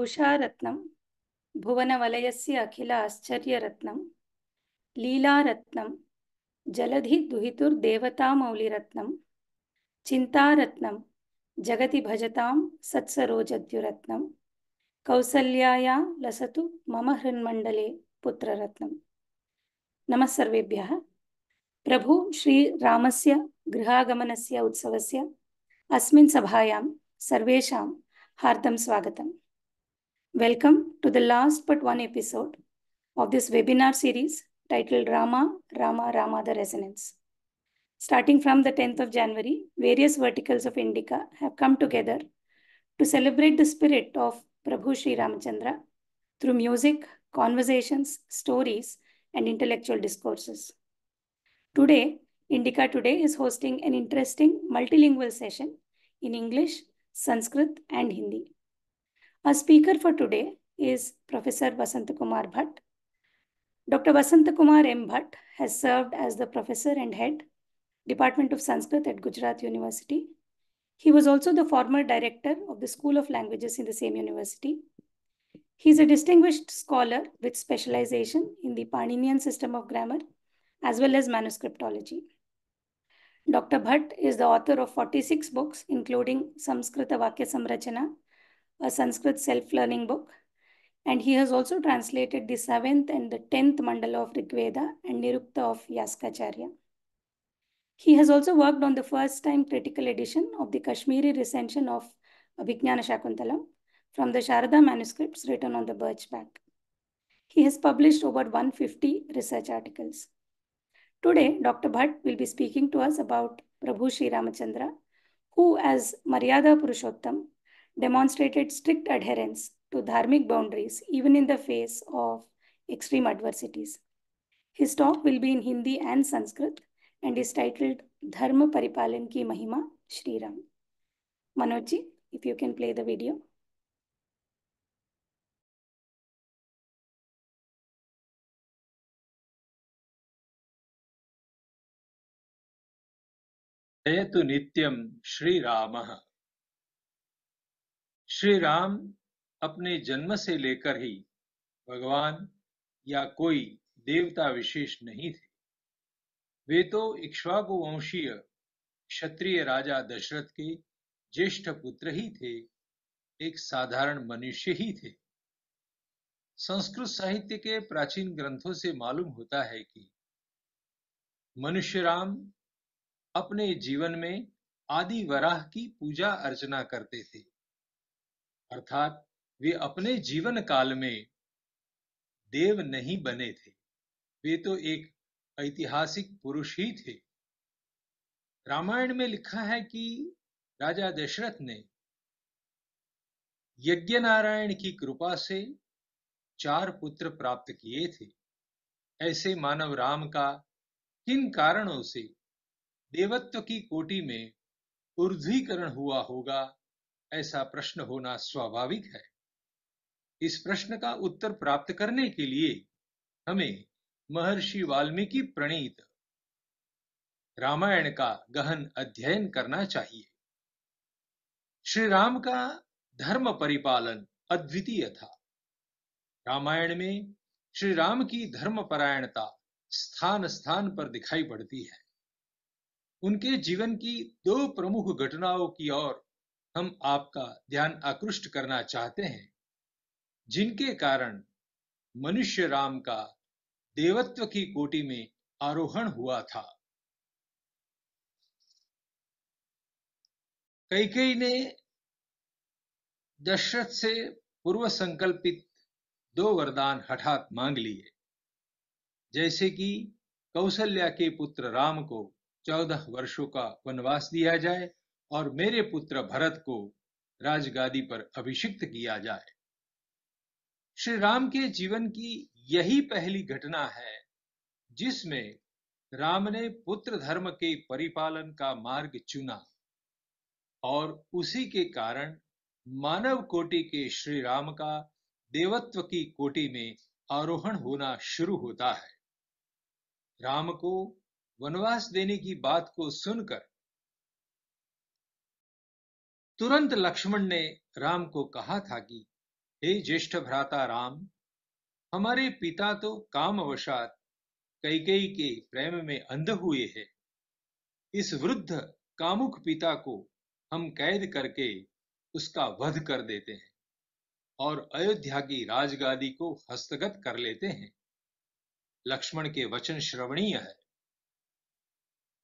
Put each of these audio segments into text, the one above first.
उषारत्नं भुवनवलयस्य अखिल आश्चर्यरत्नं लीलारत्नं जलधिदुहितुर्देवतामौलिरत्नं चिन्तारत्नं जगति भजता सत्सरोजद्युरत्नं कौसल्याया लसतु मम हृन्मण्डले पुत्ररत्नं प्रभु श्रीराम से गृहागमन से उत्सव से सभायां सर्वेषां हार्दं स्वागतम् Welcome to the last but one episode of this webinar series titled Rama, Rama, Rama the Resonance. Starting from the 10th of January, various verticals of Indica have come together to celebrate the spirit of Prabhu Sri Ramachandra through music, conversations, stories, and intellectual discourses. Today, Indica Today is hosting an interesting multilingual session in English, Sanskrit, and Hindi. Our speaker for today is Professor Vasant Kumar Bhatt. Dr. Vasant Kumar M. Bhatt has served as the professor and head, Department of Sanskrit at Gujarat University. He was also the former director of the School of Languages in the same university. He is a distinguished scholar with specialization in the Paninian system of grammar as well as manuscriptology. Dr. Bhatt is the author of 46 books, including Samskrita Vakya Samrachana, a Sanskrit self-learning book. And he has also translated the 7th and the 10th mandala of Rigveda and Nirukta of Yaskacharya. He has also worked on the first time critical edition of the Kashmiri recension of Abhignana Shakuntalam from the Sharada manuscripts written on the birch bark. He has published over 150 research articles. Today, Dr. Bhatt will be speaking to us about Prabhu Sri Ramachandra, who as Maryada Purushottam demonstrated strict adherence to dharmic boundaries even in the face of extreme adversities. His talk will be in Hindi and Sanskrit and is titled Dharma Paripalan Ki Mahima Shri Ram. Manojji, if you can play the video. Nityam Shri श्रीरामः श्री राम अपने जन्म से लेकर ही भगवान या कोई देवता विशेष नहीं थे वे तो इक्ष्वाकु वंशीय क्षत्रिय राजा दशरथ के ज्येष्ठ पुत्र ही थे एक साधारण मनुष्य ही थे संस्कृत साहित्य के प्राचीन ग्रंथों से मालूम होता है कि मनुष्य राम अपने जीवन में आदि वराह की पूजा अर्चना करते थे अर्थात वे अपने जीवन काल में देव नहीं बने थे वे तो एक ऐतिहासिक पुरुष ही थे रामायण में लिखा है कि राजा दशरथ ने यज्ञ नारायण की कृपा से चार पुत्र प्राप्त किए थे ऐसे मानव राम का किन कारणों से देवत्व की कोटि में ऊर्धीकरण हुआ होगा ऐसा प्रश्न होना स्वाभाविक है इस प्रश्न का उत्तर प्राप्त करने के लिए हमें महर्षि वाल्मीकि प्रणीत रामायण का गहन अध्ययन करना चाहिए श्री राम का धर्म परिपालन अद्वितीय था रामायण में श्री राम की धर्मपरायणता स्थान स्थान पर दिखाई पड़ती है उनके जीवन की दो प्रमुख घटनाओं की ओर हम आपका ध्यान आकृष्ट करना चाहते हैं जिनके कारण मनुष्य राम का देवत्व की कोटि में आरोहण हुआ था कैकई ने दशरथ से पूर्व संकल्पित दो वरदान हठात मांग लिए जैसे कि कौशल्या के पुत्र राम को चौदह वर्षों का वनवास दिया जाए और मेरे पुत्र भरत को राजगादी पर अभिषिक्त किया जाए श्री राम के जीवन की यही पहली घटना है जिसमें राम ने पुत्र धर्म के परिपालन का मार्ग चुना और उसी के कारण मानव कोटि के श्री राम का देवत्व की कोटि में आरोहण होना शुरू होता है राम को वनवास देने की बात को सुनकर तुरंत लक्ष्मण ने राम को कहा था कि हे ज्येष्ठ भ्राता राम हमारे पिता तो काम अवसात कई के प्रेम में अंध हुए हैं इस वृद्ध कामुक पिता को हम कैद करके उसका वध कर देते हैं और अयोध्या की राजगादी को हस्तगत कर लेते हैं लक्ष्मण के वचन श्रवणीय है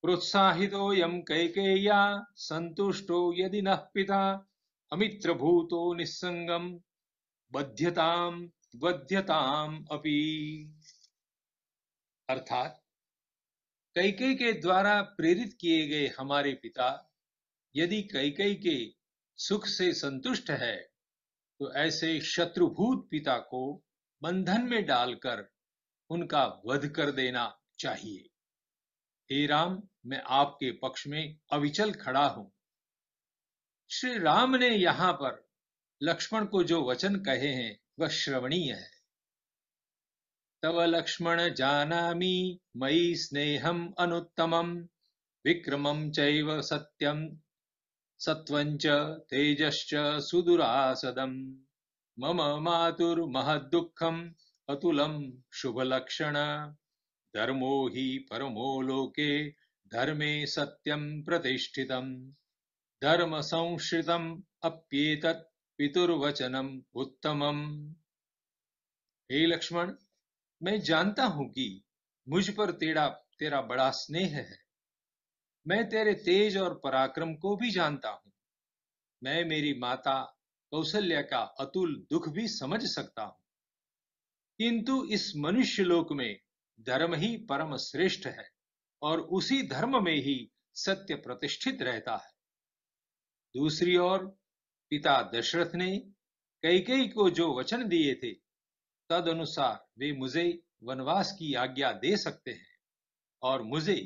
यम कैकेय्या संतुष्टो यदि नः पिता भूतो निस्सङ्गम् बध्यताम बध्यताम अपि अर्थात कैके के द्वारा प्रेरित किए गए हमारे पिता यदि कैके के सुख से संतुष्ट है तो ऐसे शत्रुभूत पिता को बंधन में डालकर उनका वध कर देना चाहिए हे राम मैं आपके पक्ष में अविचल खड़ा हूं श्री राम ने यहां पर लक्ष्मण को जो वचन कहे हैं वह श्रवणीय है तव लक्ष्मण जाना मयि स्नेहम अनुत्तमम विक्रमम चैव सत्यम सत्वञ्च तेजश्च सुदुरासदम मम मातुर्महद्दुःखम् अतुलम लक्षण धर्मो ही परमो लोके धर्मे सत्यम प्रतिष्ठित धर्म धर्मसंश्रितम् अप्येत पितुर्वचनम उत्तमम हे लक्ष्मण मैं जानता हूं कि मुझ पर तेरा तेरा बड़ा स्नेह है मैं तेरे तेज और पराक्रम को भी जानता हूं मैं मेरी माता कौशल्या का अतुल दुख भी समझ सकता हूं किंतु इस मनुष्य लोक में धर्म ही परम श्रेष्ठ है और उसी धर्म में ही सत्य प्रतिष्ठित रहता है दूसरी ओर पिता दशरथ ने कई कई को जो वचन दिए थे तद अनुसार वे मुझे वनवास की आज्ञा दे सकते हैं और मुझे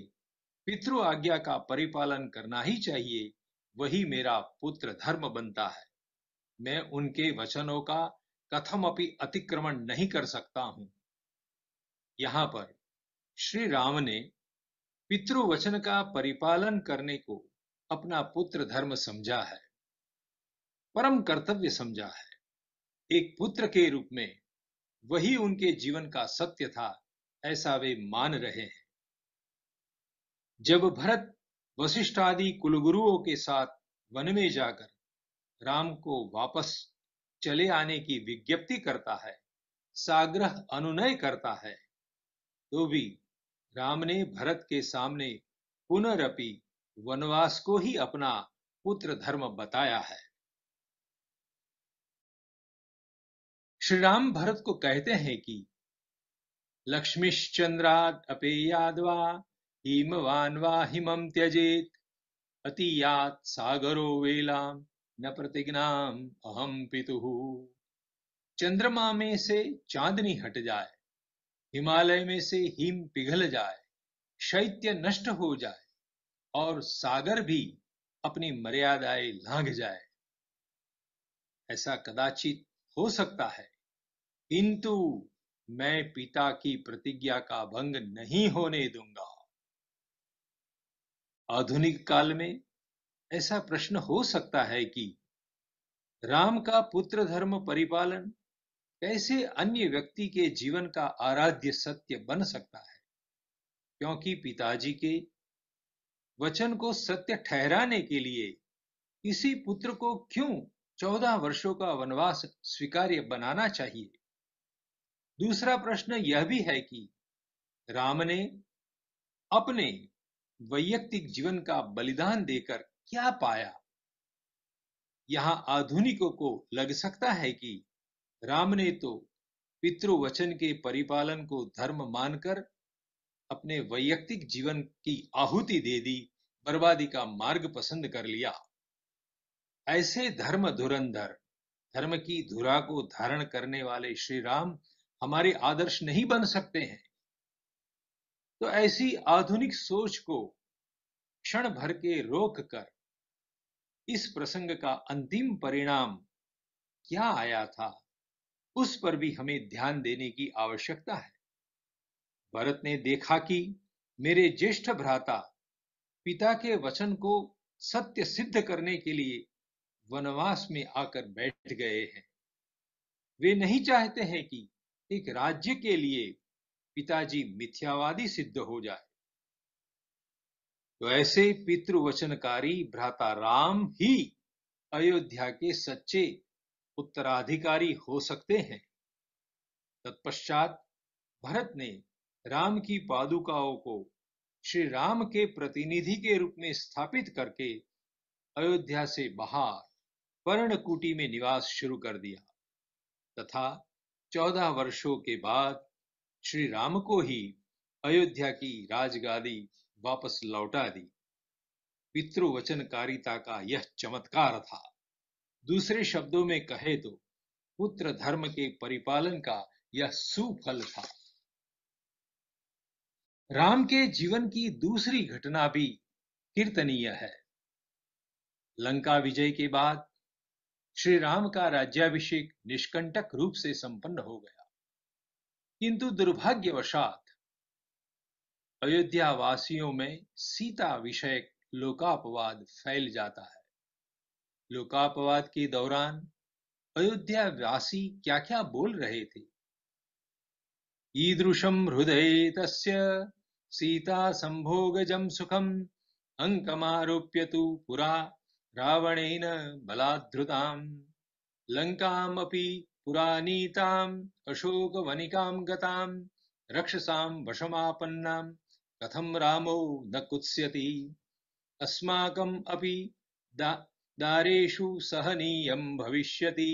पितृ आज्ञा का परिपालन करना ही चाहिए वही मेरा पुत्र धर्म बनता है मैं उनके वचनों का कथम अपनी अतिक्रमण नहीं कर सकता हूं यहां पर श्री राम ने वचन का परिपालन करने को अपना पुत्र धर्म समझा है परम कर्तव्य समझा है एक पुत्र के रूप में वही उनके जीवन का सत्य था ऐसा वे मान रहे हैं जब भरत वशिष्ठ आदि कुलगुरुओं के साथ वन में जाकर राम को वापस चले आने की विज्ञप्ति करता है साग्रह अनुनय करता है तो भी राम ने भरत के सामने पुनरअपि वनवास को ही अपना पुत्र धर्म बताया है श्री राम भरत को कहते हैं कि लक्ष्मीश्चंद्राद अपेयादवा हिमवान वा हिमम त्यजेत अतियात सागरो वेलाम न प्रतिज्ञाम अहम पितु चंद्रमा में से चांदनी हट जाए हिमालय में से हिम पिघल जाए शैत्य नष्ट हो जाए और सागर भी अपनी मर्यादाएं लांघ जाए ऐसा कदाचित हो सकता है किंतु मैं पिता की प्रतिज्ञा का भंग नहीं होने दूंगा आधुनिक काल में ऐसा प्रश्न हो सकता है कि राम का पुत्र धर्म परिपालन कैसे अन्य व्यक्ति के जीवन का आराध्य सत्य बन सकता है क्योंकि पिताजी के वचन को सत्य ठहराने के लिए किसी पुत्र को क्यों चौदह वर्षों का वनवास स्वीकार्य बनाना चाहिए दूसरा प्रश्न यह भी है कि राम ने अपने वैयक्तिक जीवन का बलिदान देकर क्या पाया यहां आधुनिकों को लग सकता है कि राम ने तो पितृवचन के परिपालन को धर्म मानकर अपने वैयक्तिक जीवन की आहुति दे दी बर्बादी का मार्ग पसंद कर लिया ऐसे धर्म धुरंधर धर्म की धुरा को धारण करने वाले श्री राम हमारे आदर्श नहीं बन सकते हैं तो ऐसी आधुनिक सोच को क्षण भर के रोक कर इस प्रसंग का अंतिम परिणाम क्या आया था उस पर भी हमें ध्यान देने की आवश्यकता है भरत ने देखा कि मेरे ज्येष्ठ भ्राता पिता के वचन को सत्य सिद्ध करने के लिए वनवास में आकर बैठ गए हैं वे नहीं चाहते हैं कि एक राज्य के लिए पिताजी मिथ्यावादी सिद्ध हो जाए तो ऐसे पितृवचनकारी भ्राता राम ही अयोध्या के सच्चे उत्तराधिकारी हो सकते हैं तत्पश्चात भरत ने राम की पादुकाओं को श्री राम के प्रतिनिधि के रूप में स्थापित करके अयोध्या से बाहर पर्णकुटी में निवास शुरू कर दिया तथा चौदह वर्षों के बाद श्री राम को ही अयोध्या की राजगादी वापस लौटा दी पितृवचनकारिता का यह चमत्कार था दूसरे शब्दों में कहे तो पुत्र धर्म के परिपालन का यह सुफल था राम के जीवन की दूसरी घटना भी कीर्तनीय है लंका विजय के बाद श्री राम का राज्याभिषेक निष्कंटक रूप से संपन्न हो गया किंतु दुर्भाग्यवशात अयोध्या वासियों में सीता विषयक लोकापवाद फैल जाता है लोकापवाद के दौरान अयोध्या वासी क्या क्या बोल रहे थे ईदृशम हृदय तस्य सीता संभोगजम सुखम अंकमारोप्य तु पुरा रावणेन बलाधृताम लंकामपि पुरानीताम अशोक वनिकाम गताम रक्षसाम वशमापन्नाम कथम रामो न कुत्स्यति अस्माकम अपि दारेषु सहनीयं भविष्यति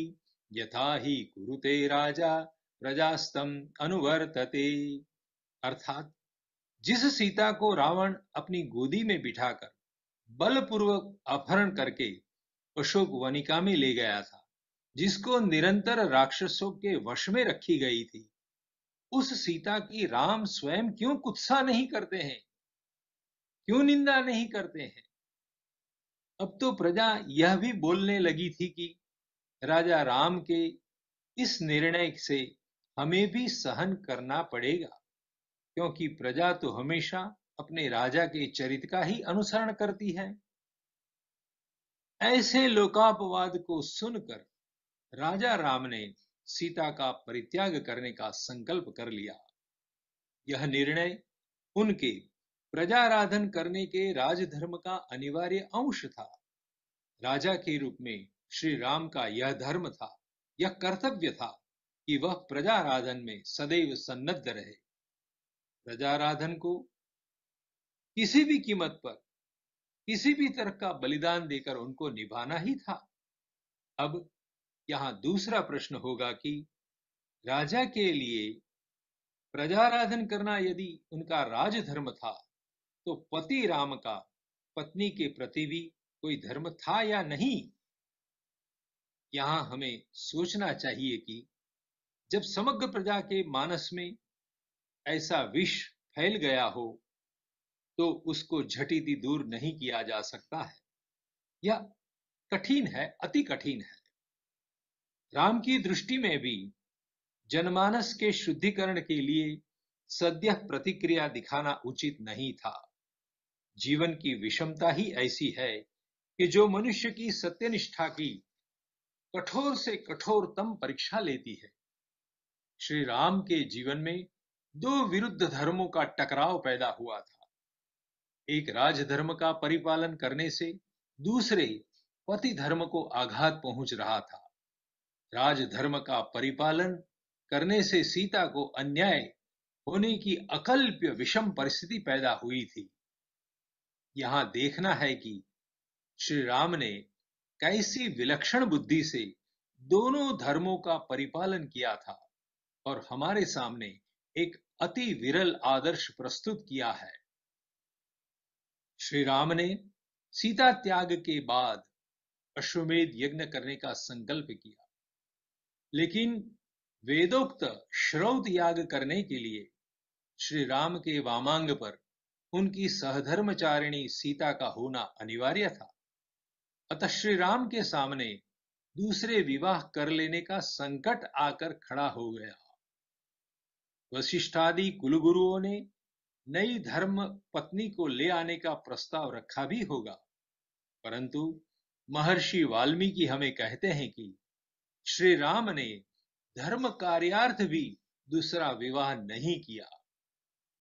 यथा ही कुरुते राजा प्रजास्तम अनुवर्तते अर्थात जिस सीता को रावण अपनी गोदी में बिठाकर बलपूर्वक अपहरण करके अशोक वनिका में ले गया था जिसको निरंतर राक्षसों के वश में रखी गई थी उस सीता की राम स्वयं क्यों कुत्सा नहीं करते हैं क्यों निंदा नहीं करते हैं अब तो प्रजा यह भी बोलने लगी थी कि राजा राम के इस निर्णय से हमें भी सहन करना पड़ेगा क्योंकि प्रजा तो हमेशा अपने राजा के चरित्र का ही अनुसरण करती है ऐसे लोकापवाद को सुनकर राजा राम ने सीता का परित्याग करने का संकल्प कर लिया यह निर्णय उनके प्रजाराधन करने के राजधर्म का अनिवार्य अंश था राजा के रूप में श्री राम का यह धर्म था यह कर्तव्य था कि वह प्रजाराधन में सदैव सन्नद्ध रहे प्रजाराधन को किसी भी कीमत पर किसी भी तरह का बलिदान देकर उनको निभाना ही था अब यहां दूसरा प्रश्न होगा कि राजा के लिए प्रजाराधन करना यदि उनका राजधर्म था तो पति राम का पत्नी के प्रति भी कोई धर्म था या नहीं यहां हमें सोचना चाहिए कि जब समग्र प्रजा के मानस में ऐसा विष फैल गया हो तो उसको झटिति दूर नहीं किया जा सकता है या कठिन है अति कठिन है राम की दृष्टि में भी जनमानस के शुद्धिकरण के लिए सद्य प्रतिक्रिया दिखाना उचित नहीं था जीवन की विषमता ही ऐसी है कि जो मनुष्य की सत्यनिष्ठा की कठोर से कठोरतम परीक्षा लेती है श्री राम के जीवन में दो विरुद्ध धर्मों का टकराव पैदा हुआ था एक राजधर्म का परिपालन करने से दूसरे पति धर्म को आघात पहुंच रहा था राजधर्म का परिपालन करने से सीता को अन्याय होने की अकल्प्य विषम परिस्थिति पैदा हुई थी यहां देखना है कि श्री राम ने कैसी विलक्षण बुद्धि से दोनों धर्मों का परिपालन किया था और हमारे सामने एक अति विरल आदर्श प्रस्तुत किया है श्री राम ने सीता त्याग के बाद अश्वमेध यज्ञ करने का संकल्प किया लेकिन वेदोक्त श्रौत याग करने के लिए श्री राम के वामांग पर उनकी सहधर्मचारिणी सीता का होना अनिवार्य था अतः श्री राम के सामने दूसरे विवाह कर लेने का संकट आकर खड़ा हो गया वशिष्ठादि कुलगुरुओं ने नई धर्म पत्नी को ले आने का प्रस्ताव रखा भी होगा परंतु महर्षि वाल्मीकि हमें कहते हैं कि श्री राम ने धर्म कार्यार्थ भी दूसरा विवाह नहीं किया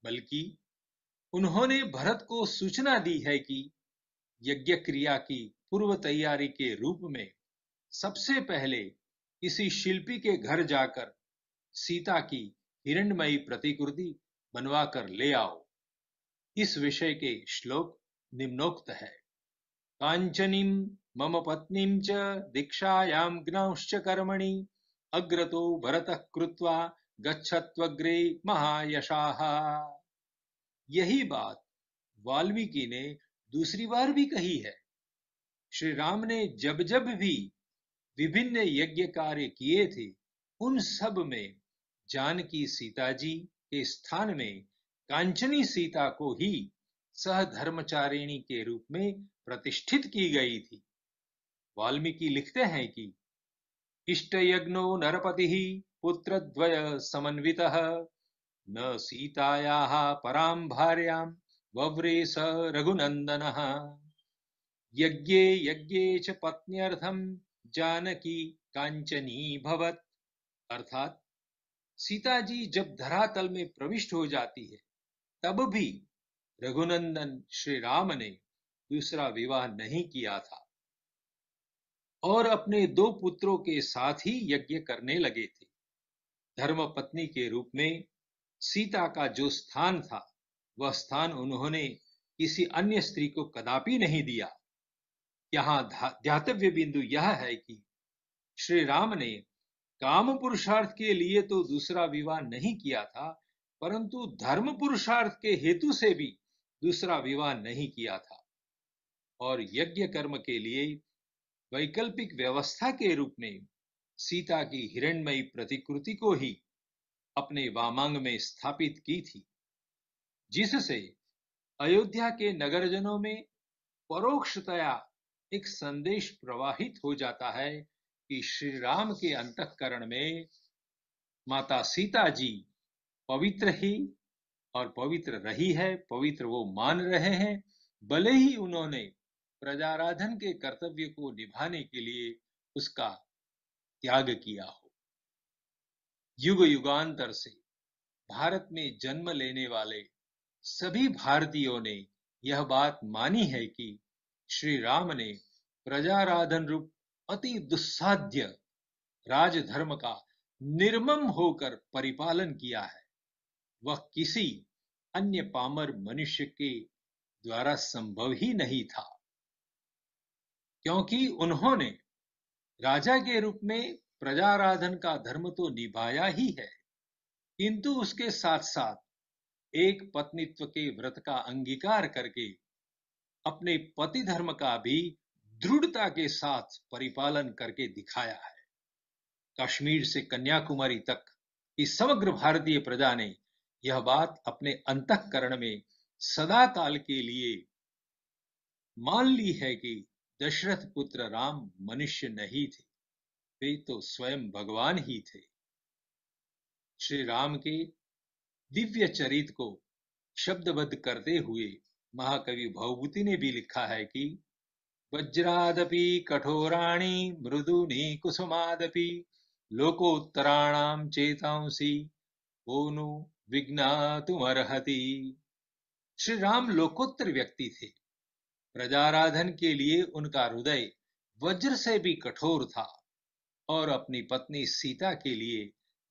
बल्कि उन्होंने भरत को सूचना दी है कि यज्ञ क्रिया की पूर्व तैयारी के रूप में सबसे पहले किसी शिल्पी के घर जाकर सीता की हिरणमयी प्रतिकृति बनवा कर ले आओ इस विषय के श्लोक निम्नोक्त है कांचनीम मम पत्नीम च दीक्षायाम ज्ञाश्च कर्मणि अग्रतो भरत कृत्वा गच्छत्वग्रे महायशाहा यही बात वाल्मीकि ने दूसरी बार भी कही है श्री राम ने जब जब भी विभिन्न यज्ञ कार्य किए थे उन सब में जानकी सीता जी के स्थान में कांचनी सीता को ही सहधर्मचारिणी के रूप में प्रतिष्ठित की गई थी वाल्मीकि लिखते हैं कि इष्ट यज्ञो नरपति द्वय समन्वित न सीतायाः परां भार्यां वव्रे स रघुनन्दनः यज्ञे यज्ञे च पत्न्यर्थं जानकी कांचनी भवत अर्थात सीता जी जब धरातल में प्रविष्ट हो जाती है तब भी रघुनंदन श्री राम ने दूसरा विवाह नहीं किया था और अपने दो पुत्रों के साथ ही यज्ञ करने लगे थे धर्मपत्नी के रूप में सीता का जो स्थान था वह स्थान उन्होंने किसी अन्य स्त्री को कदापि नहीं दिया यहां ध्यातव्य बिंदु यह है कि श्री राम ने काम पुरुषार्थ के लिए तो दूसरा विवाह नहीं किया था परंतु धर्म पुरुषार्थ के हेतु से भी दूसरा विवाह नहीं किया था और यज्ञ कर्म के लिए वैकल्पिक व्यवस्था के रूप में सीता की हिरणमयी प्रतिकृति को ही अपने वामांग में स्थापित की थी जिससे अयोध्या के नगरजनों में परोक्षतया एक संदेश प्रवाहित हो जाता है कि श्री राम के अंतकरण में माता सीता जी पवित्र ही और पवित्र रही है पवित्र वो मान रहे हैं भले ही उन्होंने प्रजाराधन के कर्तव्य को निभाने के लिए उसका त्याग किया हो युग युगांतर से भारत में जन्म लेने वाले सभी भारतीयों ने यह बात मानी है कि श्री राम ने प्रजाराधन रूप अति दुस्साध्य राजधर्म का निर्मम होकर परिपालन किया है वह किसी अन्य पामर मनुष्य के द्वारा संभव ही नहीं था क्योंकि उन्होंने राजा के रूप में प्रजाराधन का धर्म तो निभाया ही है किंतु उसके साथ साथ एक पत्नीत्व के व्रत का अंगीकार करके अपने पति धर्म का भी दृढ़ता के साथ परिपालन करके दिखाया है कश्मीर से कन्याकुमारी तक की समग्र भारतीय प्रजा ने यह बात अपने अंतकरण में सदा काल के लिए मान ली है कि दशरथ पुत्र राम मनुष्य नहीं थे वे तो स्वयं भगवान ही थे श्री राम के दिव्य चरित को शब्दबद्ध करते हुए महाकवि भवभूति ने भी लिखा है कि वज्रादपि कठोराणी मृदुनी कुसुमादपि लोकोत्तराणाम चेतांसी ओनु विज्ञातुमर्हति श्री राम लोकोत्तर व्यक्ति थे प्रजाराधन के लिए उनका हृदय वज्र से भी कठोर था और अपनी पत्नी सीता के लिए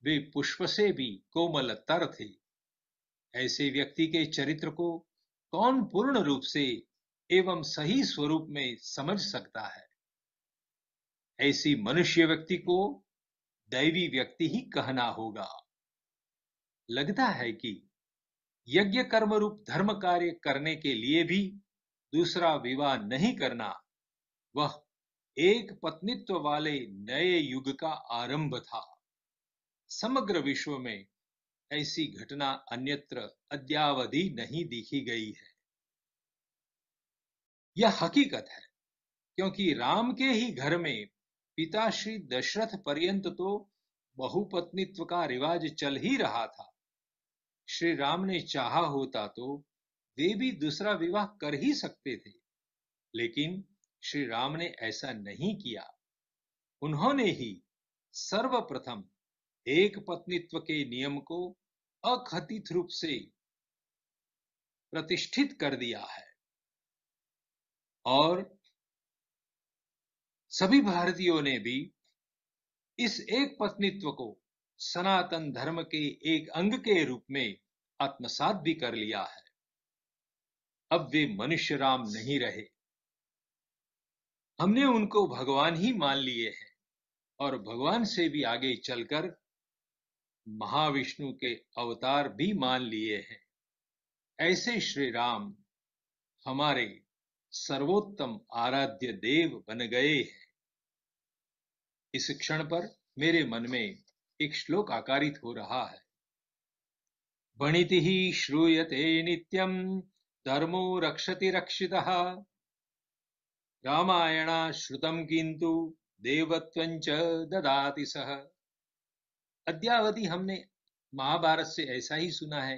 वे पुष्प से भी कोमल तर थे ऐसे व्यक्ति के चरित्र को कौन पूर्ण रूप से एवं सही स्वरूप में समझ सकता है ऐसी मनुष्य व्यक्ति को दैवी व्यक्ति ही कहना होगा लगता है कि यज्ञ कर्म रूप धर्म कार्य करने के लिए भी दूसरा विवाह नहीं करना वह एक पत्नित्व वाले नए युग का आरंभ था समग्र विश्व में ऐसी घटना अन्यत्र अद्यावधि नहीं दिखी गई है यह हकीकत है क्योंकि राम के ही घर में पिता श्री दशरथ पर्यंत तो बहुपत्नित्व का रिवाज चल ही रहा था श्री राम ने चाहा होता तो वे भी दूसरा विवाह कर ही सकते थे लेकिन श्री राम ने ऐसा नहीं किया उन्होंने ही सर्वप्रथम एक पत्नीत्व के नियम को अखतित रूप से प्रतिष्ठित कर दिया है और सभी भारतीयों ने भी इस एक पत्नीत्व को सनातन धर्म के एक अंग के रूप में आत्मसात भी कर लिया है अब वे मनुष्य राम नहीं रहे हमने उनको भगवान ही मान लिए हैं और भगवान से भी आगे चलकर महाविष्णु के अवतार भी मान लिए हैं ऐसे श्री राम हमारे सर्वोत्तम आराध्य देव बन गए हैं इस क्षण पर मेरे मन में एक श्लोक आकारित हो रहा है वणिति ही श्रूयते नित्यम धर्मो रक्षति रक्षिता रामायणाश्रुतं किन्तु देवत्वञ्च ददाति सह अद्यावधि हमने महाभारत से ऐसा ही सुना है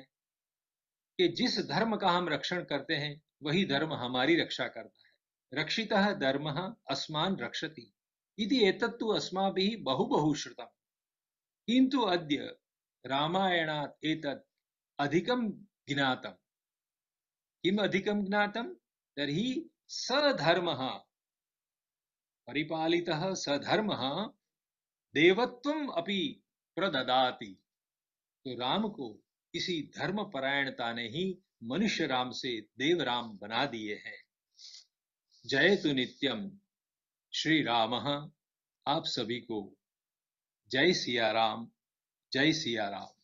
कि जिस धर्म का हम रक्षण करते हैं वही धर्म हमारी रक्षा करता है रक्षित धर्म अस्मान रक्षति इति एतत्तु अस्माभिः बहु बहु श्रुतम् किन्तु अद्य रामायणात् एतत् अधिकं ज्ञातम् किम् अधिकं ज्ञातं तर्हि सधर्म परिपालित सधर्म देवत्व अपनी प्रददाति तो राम को इसी धर्म परायणता ने ही मनुष्य राम से देव राम बना दिए हैं जय तु नित्यम श्री राम आप सभी को जय सिया राम जय सिया राम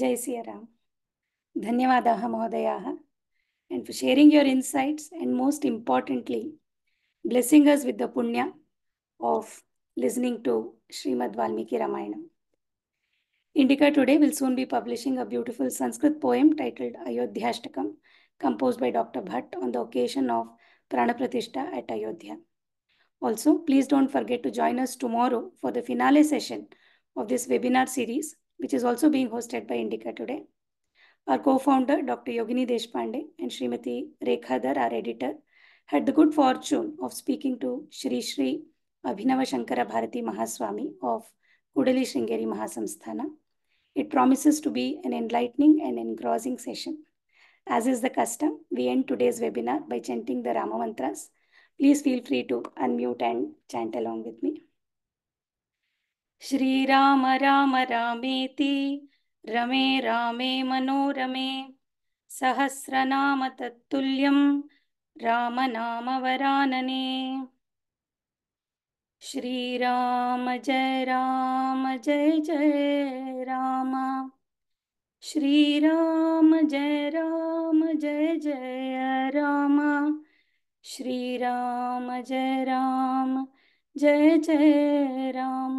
जय राम धन्यवाद महोदया and for sharing your insights and most importantly blessing us with the punya of listening to Shrimad Valmiki Ramayana Indica today will soon be publishing a beautiful Sanskrit poem titled Ayodhyashtakam compose by doctor Bhatt on the occasion of prana pratishtha at Ayodhya also please don't forget to join us tomorrow for the finale session of this webinar series which is also being hosted by Indica today. Our co-founder, Dr. Yogini Deshpande and Srimati Rekhadar, our editor, had the good fortune of speaking to Shri Shri Abhinava Shankara Bharati Mahaswami of Kudali Sringeri Mahasamsthana. It promises to be an enlightening and engrossing session. As is the custom, we end today's webinar by chanting the Rama Mantras. Please feel free to unmute and chant along with me. Shriram Ram रामेति रमे रामे मनोरमे सहस्रनामतत्तुल्यं रामनामवरानने श्रीराम जय राम जय जय राम श्रीराम जय राम जय जय राम श्रीराम जय राम जय जय राम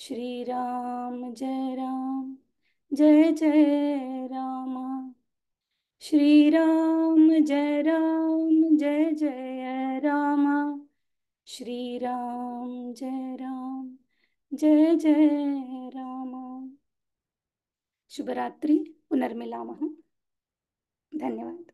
श्री राम जय राम जय जय रामा श्री राम जय राम जय जय रामा श्री राम जय राम जय जय रामा शुभरात्रि पुनर्मिला धन्यवाद